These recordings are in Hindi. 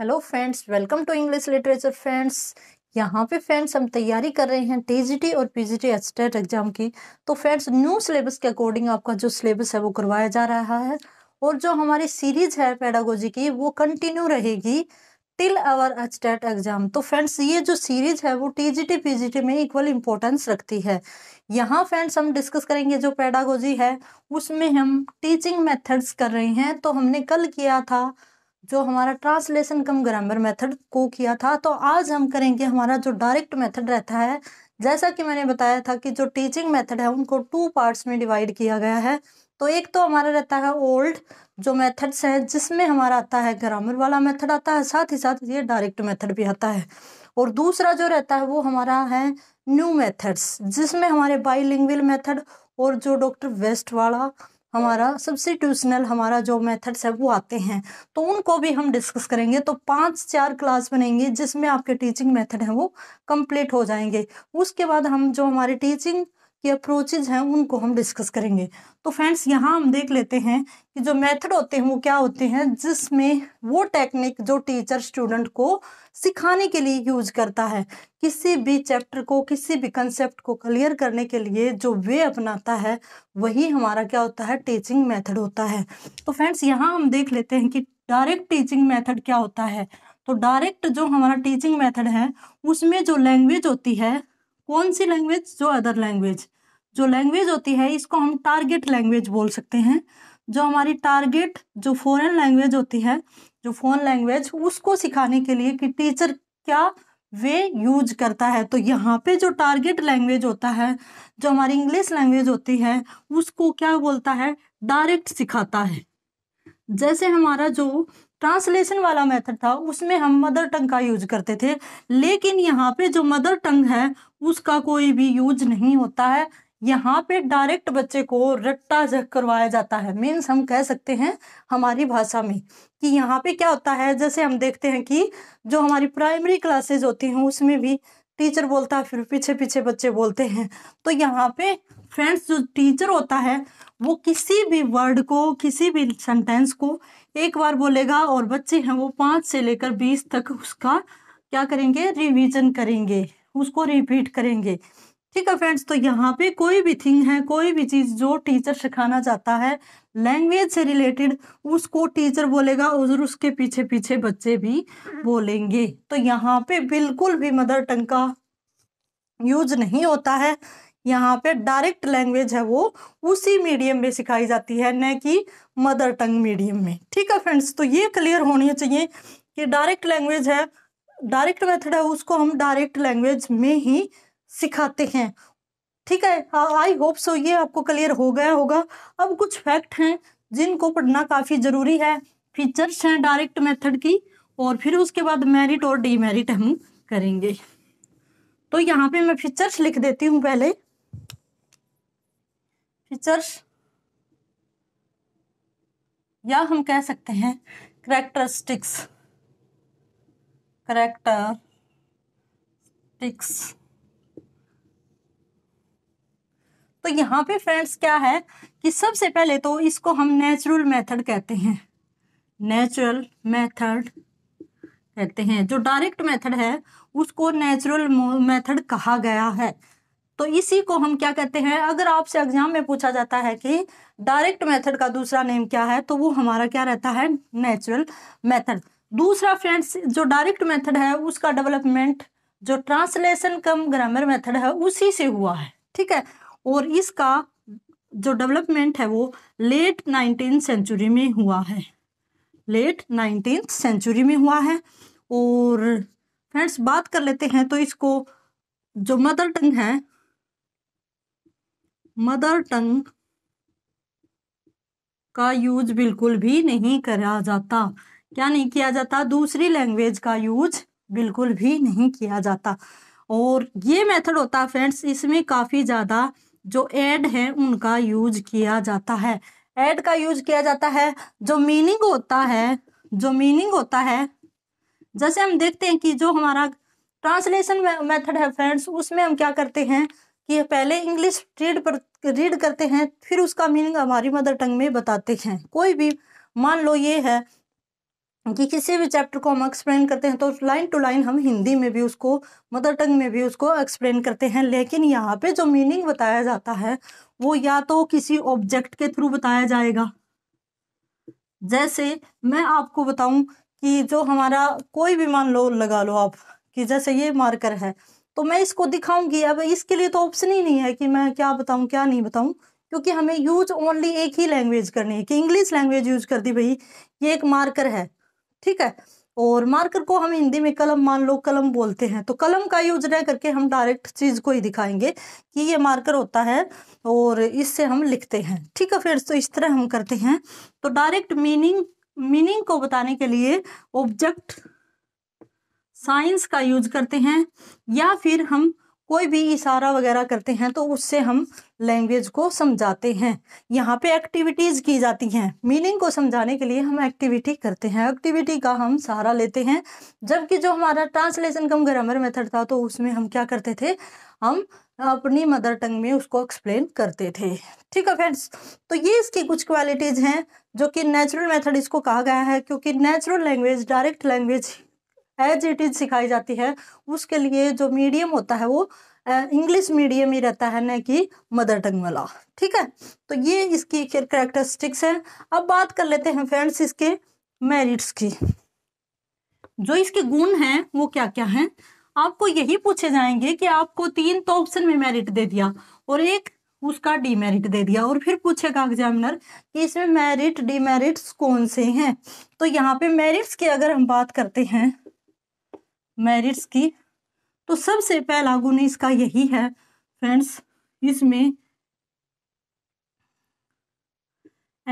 hello friends welcome to English literature friends यहाँ पे फ्रेंड्स हम तैयारी कर रहे हैं टीजीटी और पीजीटी स्टेट एग्जाम की तो फ्रेंड्स न्यू सिलेबस के अकॉर्डिंग आपका जो सिलेबस है वो करवाया जा रहा है और जो हमारी सीरीज है पेडागोजी की वो कंटिन्यू रहेगी टिल आवर एस्टेट एग्जाम तो फ्रेंड्स ये जो सीरीज है वो टीजीटी पीजीटी में इक्वल इम्पोर्टेंस रखती है यहाँ फ्रेंड्स हम डिस्कस करेंगे जो पेडागोजी है उसमें हम टीचिंग मेथड्स कर रहे हैं तो हमने कल किया था जो हमारा ट्रांसलेशन कम ग्रामर मेथड को किया था तो आज हम करेंगे हमारा जो डायरेक्ट मेथड रहता है जैसा कि मैंने बताया था कि जो टीचिंग मेथड है उनको टू पार्ट्स में डिवाइड किया गया है तो एक तो हमारा रहता है ओल्ड जो मेथड्स हैं जिसमें हमारा आता है ग्रामर वाला मेथड आता है साथ ही साथ ये डायरेक्ट मेथड भी आता है और दूसरा जो रहता है वो हमारा है न्यू मेथड्स जिसमें हमारे बाईलिंगुअल मेथड और जो डॉक्टर वेस्ट वाला हमारा सब्सिट्यूशनल हमारा जो मेथड्स है वो आते हैं तो उनको भी हम डिस्कस करेंगे तो पांच चार क्लास बनेंगे जिसमें आपके टीचिंग मेथड हैं वो कंप्लीट हो जाएंगे उसके बाद हम जो हमारे टीचिंग की अप्रोचेज हैं उनको हम डिस्कस करेंगे तो फ्रेंड्स यहाँ हम देख लेते हैं कि जो मेथड होते हैं वो क्या होते हैं जिसमें वो टेक्निक जो टीचर स्टूडेंट को सिखाने के लिए यूज करता है किसी भी चैप्टर को किसी भी कंसेप्ट को क्लियर करने के लिए जो वे अपनाता है वही हमारा क्या होता है टीचिंग मेथड होता है तो फ्रेंड्स यहाँ हम देख लेते हैं कि डायरेक्ट टीचिंग मेथड क्या होता है तो डायरेक्ट जो हमारा टीचिंग मेथड है उसमें जो लैंग्वेज होती है कौन सी लैंग्वेज जो अदर लैंग्वेज जो लैंग्वेज होती है इसको हम टारगेट लैंग्वेज बोल सकते हैं जो हमारी टारगेट जो फॉरेन लैंग्वेज होती है जो फॉरेन लैंग्वेज उसको सिखाने के लिए कि टीचर क्या वे यूज करता है तो यहाँ पे जो टारगेट लैंग्वेज होता है जो हमारी इंग्लिश लैंग्वेज होती है उसको क्या बोलता है डायरेक्ट सिखाता है जैसे हमारा जो ट्रांसलेशन वाला मेथड था उसमें हम मदर टंग का यूज करते थे लेकिन यहाँ पे जो मदर टंग है उसका कोई भी यूज नहीं होता है यहाँ पे डायरेक्ट बच्चे को रट्टा जख करवाया जाता है मीन्स हम कह सकते हैं हमारी भाषा में कि यहाँ पे क्या होता है जैसे हम देखते हैं कि जो हमारी प्राइमरी क्लासेज होती हैं उसमें भी टीचर बोलता है फिर पीछे पीछे बच्चे बोलते हैं तो यहाँ पे फ्रेंड्स जो टीचर होता है वो किसी भी वर्ड को किसी भी सेंटेंस को एक बार बोलेगा और बच्चे हैं वो पाँच से लेकर बीस तक उसका क्या करेंगे रिविजन करेंगे उसको रिपीट करेंगे ठीक है फ्रेंड्स तो यहाँ पे कोई भी थिंग है कोई भी चीज़ जो टीचर सिखाना चाहता है लैंग्वेज से रिलेटेड उसको टीचर बोलेगा और उसके पीछे पीछे बच्चे भी बोलेंगे तो यहाँ पे बिल्कुल भी मदर टंग का यूज नहीं होता है यहाँ पे डायरेक्ट लैंग्वेज है वो उसी मीडियम में सिखाई जाती है न कि मदर टंग मीडियम में ठीक है फ्रेंड्स तो ये क्लियर होनी चाहिए कि डायरेक्ट लैंग्वेज है डायरेक्ट मेथड है उसको हम डायरेक्ट लैंग्वेज में ही सिखाते हैं ठीक है आई होप सो ये आपको क्लियर हो गया होगा अब कुछ फैक्ट हैं जिनको पढ़ना काफ़ी ज़रूरी है फीचर्स हैं डायरेक्ट मेथड की और फिर उसके बाद मेरिट और डीमेरिट हम करेंगे तो यहाँ पे मैं फीचर्स लिख देती हूँ पहले फीचर्स या हम कह सकते हैं करेक्टरिस्टिक्स करेक्टर तो यहाँ पे फ्रेंड्स क्या है कि सबसे पहले तो इसको हम नेचुरल मेथड कहते हैं नेचुरल मेथड कहते हैं जो डायरेक्ट मेथड है उसको नेचुरल मेथड कहा गया है तो इसी को हम क्या कहते हैं अगर आपसे एग्जाम में पूछा जाता है कि डायरेक्ट मेथड का दूसरा नेम क्या है तो वो हमारा क्या रहता है नेचुरल मेथड दूसरा फ्रेंड्स जो डायरेक्ट मेथड है उसका डेवलपमेंट जो ट्रांसलेशन कम ग्रामर मेथड है उसी से हुआ है ठीक है और इसका जो डेवलपमेंट है वो लेट नाइनटीन सेंचुरी में हुआ है लेट नाइनटीन सेंचुरी में हुआ है और फ्रेंड्स बात कर लेते हैं तो इसको जो मदर टंग है मदर टंग का यूज बिल्कुल भी नहीं करा जाता क्या नहीं किया जाता दूसरी लैंग्वेज का यूज बिल्कुल भी नहीं किया जाता और ये मेथड होता है फ्रेंड्स इसमें काफ़ी ज़्यादा जो एड है उनका यूज किया जाता है एड का यूज किया जाता है जो मीनिंग होता है जो मीनिंग होता है जैसे हम देखते हैं कि जो हमारा ट्रांसलेशन मेथड है फ्रेंड्स उसमें हम क्या करते हैं कि पहले इंग्लिश रीड पर रीड करते हैं फिर उसका मीनिंग हमारी मदर टंग में बताते हैं कोई भी मान लो ये है कि किसी भी चैप्टर को हम एक्सप्लेन करते हैं तो लाइन टू लाइन हम हिंदी में भी उसको मदर टंग में भी उसको एक्सप्लेन करते हैं लेकिन यहाँ पे जो मीनिंग बताया जाता है वो या तो किसी ऑब्जेक्ट के थ्रू बताया जाएगा जैसे मैं आपको बताऊं कि जो हमारा कोई भी मान लो लगा लो आप कि जैसे ये मार्कर है तो मैं इसको दिखाऊंगी अब इसके लिए तो ऑप्शन ही नहीं है कि मैं क्या बताऊं क्या नहीं बताऊं क्योंकि हमें यूज ओनली एक ही लैंग्वेज करनी है कि इंग्लिश लैंग्वेज यूज कर दी भाई ये एक मार्कर है ठीक है और मार्कर को हम हिंदी में कलम मान लो कलम बोलते हैं तो कलम का यूज न करके हम डायरेक्ट चीज को ही दिखाएंगे कि ये मार्कर होता है और इससे हम लिखते हैं ठीक है फिर तो इस तरह हम करते हैं तो डायरेक्ट मीनिंग मीनिंग को बताने के लिए ऑब्जेक्ट साइंस का यूज करते हैं या फिर हम कोई भी इशारा वगैरह करते हैं तो उससे हम लैंग्वेज को समझाते हैं यहाँ पे एक्टिविटीज़ की जाती हैं मीनिंग को समझाने के लिए हम एक्टिविटी करते हैं एक्टिविटी का हम सहारा लेते हैं जबकि जो हमारा ट्रांसलेशन कम ग्रामर मेथड था तो उसमें हम क्या करते थे हम अपनी मदर टंग में उसको एक्सप्लेन करते थे ठीक है फ्रेंड्स तो ये इसकी कुछ क्वालिटीज़ हैं जो कि नेचुरल मेथड इसको कहा गया है क्योंकि natural language direct language as it is सिखाई जाती है उसके लिए जो मीडियम होता है वो इंग्लिश मीडियम ही रहता है ना कि मदर टंग वाला ठीक है तो ये इसकी करेक्टरिस्टिक्स है अब बात कर लेते हैं फ्रेंड्स इसके मेरिट्स की जो इसके गुण हैं वो क्या क्या हैं आपको यही पूछे जाएंगे कि आपको तीन तो ऑप्शन में मेरिट दे दिया और एक उसका डीमेरिट दे दिया और फिर पूछेगा एग्जामिनर कि इसमें मेरिट डीमेरिट्स कौन से हैं तो यहाँ पे मेरिट्स की अगर हम बात करते हैं मेरिट्स की तो सबसे पहला गुण इसका यही है फ्रेंड्स इसमें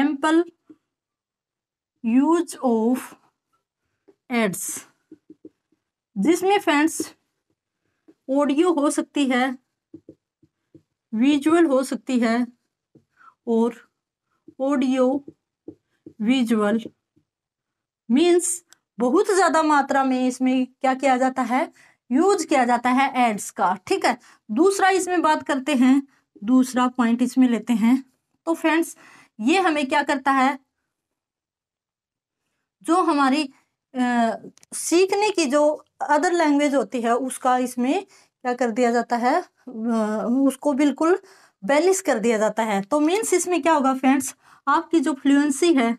एम्पल यूज ऑफ एड्स जिसमें फ्रेंड्स ऑडियो हो सकती है विजुअल हो सकती है और ऑडियो विजुअल मीन्स बहुत ज्यादा मात्रा में इसमें क्या किया जाता है यूज किया जाता है एड्स का ठीक है दूसरा इसमें बात करते हैं दूसरा पॉइंट इसमें लेते हैं तो फ्रेंड्स ये हमें क्या करता है जो हमारी आ, सीखने की जो अदर लैंग्वेज होती है उसका इसमें क्या कर दिया जाता है उसको बिल्कुल बैलेंस कर दिया जाता है तो मीन्स इसमें क्या होगा फ्रेंड्स आपकी जो फ्लुएंसी है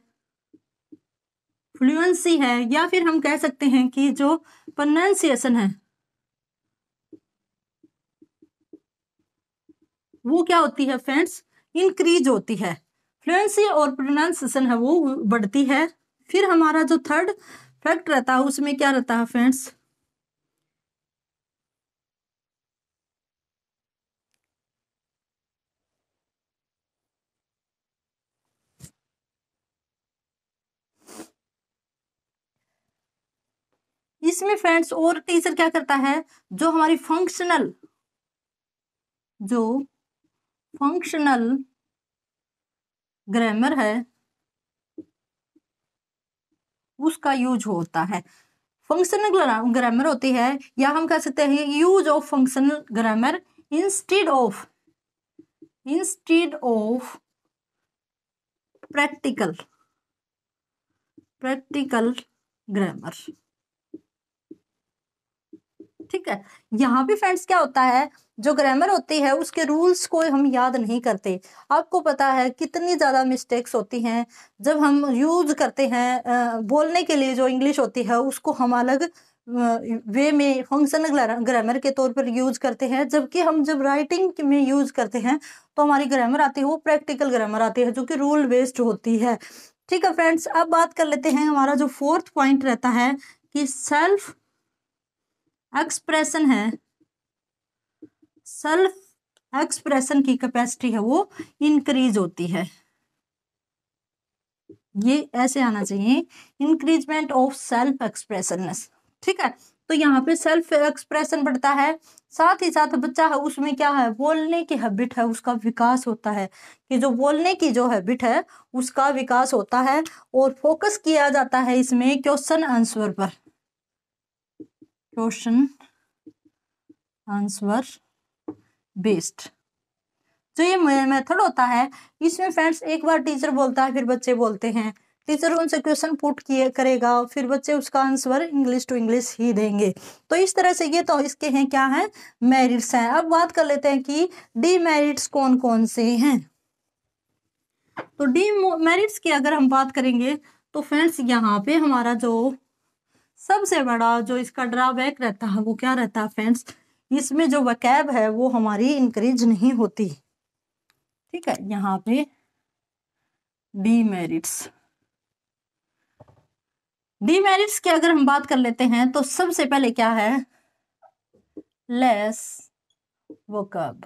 फ्लुएंसी है या फिर हम कह सकते हैं कि जो प्रोनाउंसिएशन है वो क्या होती है फ्रेंड्स इंक्रीज होती है फ्लुएंसी और प्रोनाउंसिएशन है वो बढ़ती है फिर हमारा जो थर्ड फैक्ट रहता है उसमें क्या रहता है फ्रेंड्स इसमें फ्रेंड्स और टीचर क्या करता है जो हमारी फंक्शनल जो फंक्शनल ग्रामर है उसका यूज होता है फंक्शनल ग्रामर होती है या हम कह सकते हैं use of functional grammar instead of instead of practical practical grammar ठीक है यहाँ भी फ्रेंड्स क्या होता है जो ग्रामर होती है उसके रूल्स को हम याद नहीं करते आपको पता है कितनी ज़्यादा मिस्टेक्स होती हैं जब हम यूज करते हैं बोलने के लिए जो इंग्लिश होती है उसको हम अलग वे में फंक्शनल ग्रामर के तौर पर यूज करते हैं जबकि हम जब राइटिंग में यूज करते हैं तो हमारी ग्रामर आती है वो प्रैक्टिकल ग्रामर आती है जो कि रूल बेस्ड होती है ठीक है फ्रेंड्स अब बात कर लेते हैं हमारा जो फोर्थ पॉइंट रहता है कि सेल्फ एक्सप्रेशन है सेल्फ एक्सप्रेशन की कैपेसिटी है वो इंक्रीज होती है ये ऐसे आना चाहिए इंक्रीजमेंट ऑफ सेल्फ एक्सप्रेशननेस ठीक है तो यहाँ पे सेल्फ एक्सप्रेशन बढ़ता है साथ ही साथ बच्चा है उसमें क्या है बोलने की हैबिट है उसका विकास होता है कि जो बोलने की जो हैबिट है उसका विकास होता है और फोकस किया जाता है इसमें क्वेश्चन आंसर पर क्वेश्चन आंसर बेस्ड जो तो ये मेथड होता है इसमें फ्रेंड्स एक बार टीचर बोलता है फिर बच्चे बोलते हैं टीचर उनसे क्वेश्चन पुट किए करेगा फिर बच्चे उसका आंसर इंग्लिश टू इंग्लिश ही देंगे तो इस तरह से ये तो इसके हैं क्या है मेरिट्स हैं अब बात कर लेते हैं कि डी मेरिट्स कौन कौन से हैं तो डी मेरिट्स की अगर हम बात करेंगे तो फ्रेंड्स यहाँ पे हमारा जो सबसे बड़ा जो इसका ड्रॉबैक रहता है वो क्या रहता है फ्रेंड्स इसमें जो वकैब है वो हमारी इंक्रीज नहीं होती ठीक है यहाँ पे डीमेरिट्स डीमेरिट्स की अगर हम बात कर लेते हैं तो सबसे पहले क्या है लेस वकैब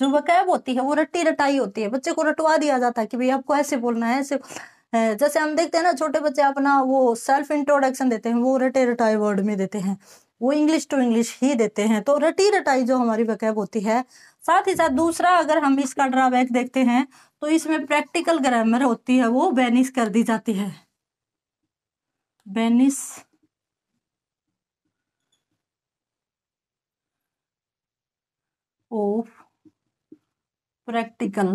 जो वकैब होती है वो रट्टी रटाई होती है बच्चे को रटवा दिया जाता है कि भाई आपको ऐसे बोलना है ऐसे बोलना है जैसे हम देखते हैं ना छोटे बच्चे अपना वो सेल्फ इंट्रोडक्शन देते हैं वो रटे रटाई वर्ड में देते हैं वो इंग्लिश टू इंग्लिश ही देते हैं तो रटी रटाई जो हमारी वकैब होती है साथ ही साथ दूसरा अगर हम इसका ड्राबैक देखते हैं तो इसमें प्रैक्टिकल ग्रामर होती है वो बैनिश कर दी जाती है बैनिश ऑफ प्रैक्टिकल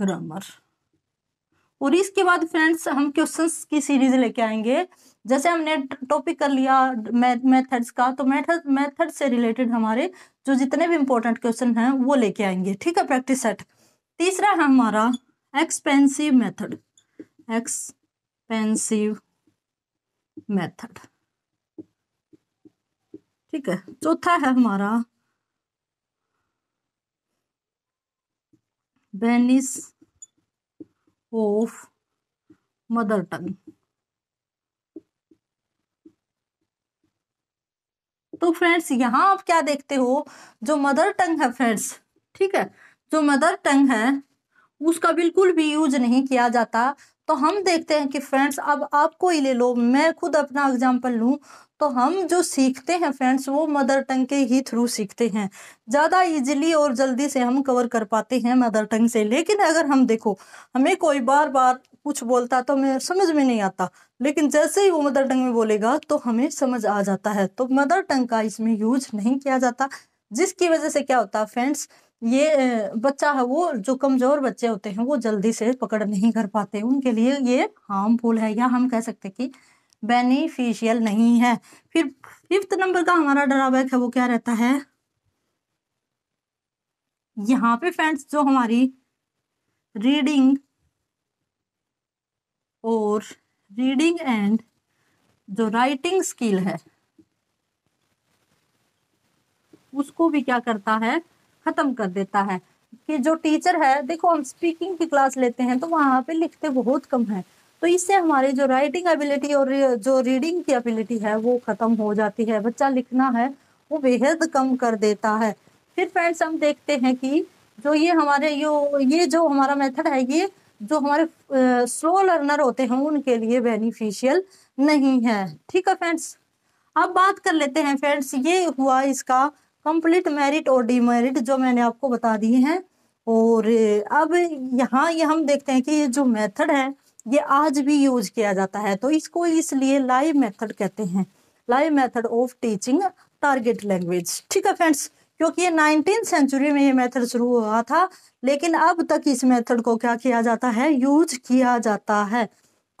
ग्रामर और इसके बाद फ्रेंड्स हम क्वेश्चन की सीरीज लेके आएंगे जैसे हमने टॉपिक कर लिया मेथड्स का तो मेथड मेथड से रिलेटेड हमारे जो जितने भी इम्पोर्टेंट क्वेश्चन हैं वो लेके आएंगे ठीक है प्रैक्टिस सेट तीसरा है हमारा एक्सपेंसिव मेथड एक्सपेंसिव मेथड ठीक है चौथा है हमारा बेनिस of mother tongue तो फ्रेंड्स यहां आप क्या देखते हो जो मदर टंग है फ्रेंड्स ठीक है जो मदर टंग है उसका बिल्कुल भी यूज नहीं किया जाता तो हम देखते हैं कि फ्रेंड्स अब आपको ही ले लो मैं खुद अपना एग्जाम्पल लूँ तो हम जो सीखते हैं फ्रेंड्स वो मदर टंग के ही थ्रू सीखते हैं ज़्यादा इजीली और जल्दी से हम कवर कर पाते हैं मदर टंग से लेकिन अगर हम देखो हमें कोई बार बार कुछ बोलता तो हमें समझ में नहीं आता लेकिन जैसे ही वो मदर टंग में बोलेगा तो हमें समझ आ जाता है तो मदर टंग का इसमें यूज नहीं किया जाता जिसकी वजह से क्या होता है फ्रेंड्स ये बच्चा है वो जो कमजोर बच्चे होते हैं वो जल्दी से पकड़ नहीं कर पाते उनके लिए ये हार्मफुल है या हम कह सकते कि बेनिफिशियल नहीं है फिर फिफ्थ नंबर का हमारा ड्राबैक है वो क्या रहता है यहाँ पे फ्रेंड्स जो हमारी रीडिंग और रीडिंग एंड जो राइटिंग स्किल है उसको भी क्या करता है खत्म कर देता है कि जो टीचर है देखो हम स्पीकिंग की क्लास लेते हैं तो वहाँ पे लिखते बहुत कम है तो इससे हमारी जो राइटिंग एबिलिटी और जो रीडिंग की एबिलिटी है वो खत्म हो जाती है बच्चा लिखना है वो बेहद कम कर देता है फिर फ्रेंड्स हम देखते हैं कि जो ये हमारे यो ये जो हमारा मेथड है ये जो हमारे स्लो लर्नर होते हैं उनके लिए बेनिफिशियल नहीं है ठीक है फ्रेंड्स अब बात कर लेते हैं फ्रेंड्स ये हुआ इसका कंप्लीट मेरिट और डीमेरिट जो मैंने आपको बता दिए हैं और अब यहाँ ये यह हम देखते हैं कि ये जो मेथड है ये आज भी यूज किया जाता है तो इसको इसलिए लाइव मेथड कहते हैं live method of teaching target language ठीक है फ्रेंड्स क्योंकि ये नाइनटीन सेंचुरी में ये मेथड शुरू हुआ था लेकिन अब तक इस मेथड को क्या किया जाता है यूज किया जाता है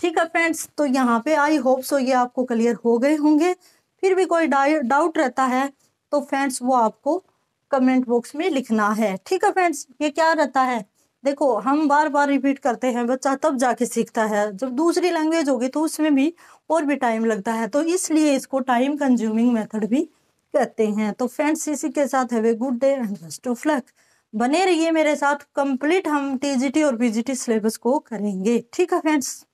ठीक है फ्रेंड्स तो यहाँ पे आई होप सो ये आपको क्लियर हो गए होंगे फिर भी कोई डाउट रहता है तो फ्रेंड्स वो आपको कमेंट बॉक्स में लिखना है ठीक है फ्रेंड्स ये क्या रहता है देखो हम बार बार रिपीट करते हैं बच्चा तब जाके सीखता है जब दूसरी लैंग्वेज होगी तो उसमें भी और भी टाइम लगता है तो इसलिए इसको टाइम कंज्यूमिंग मेथड भी कहते हैं तो फ्रेंड्स इसी के साथ have a good day and best of luck बने रहिए मेरे साथ कंप्लीट हम टीजीटी और पीजीटी सिलेबस को करेंगे ठीक है फ्रेंड्स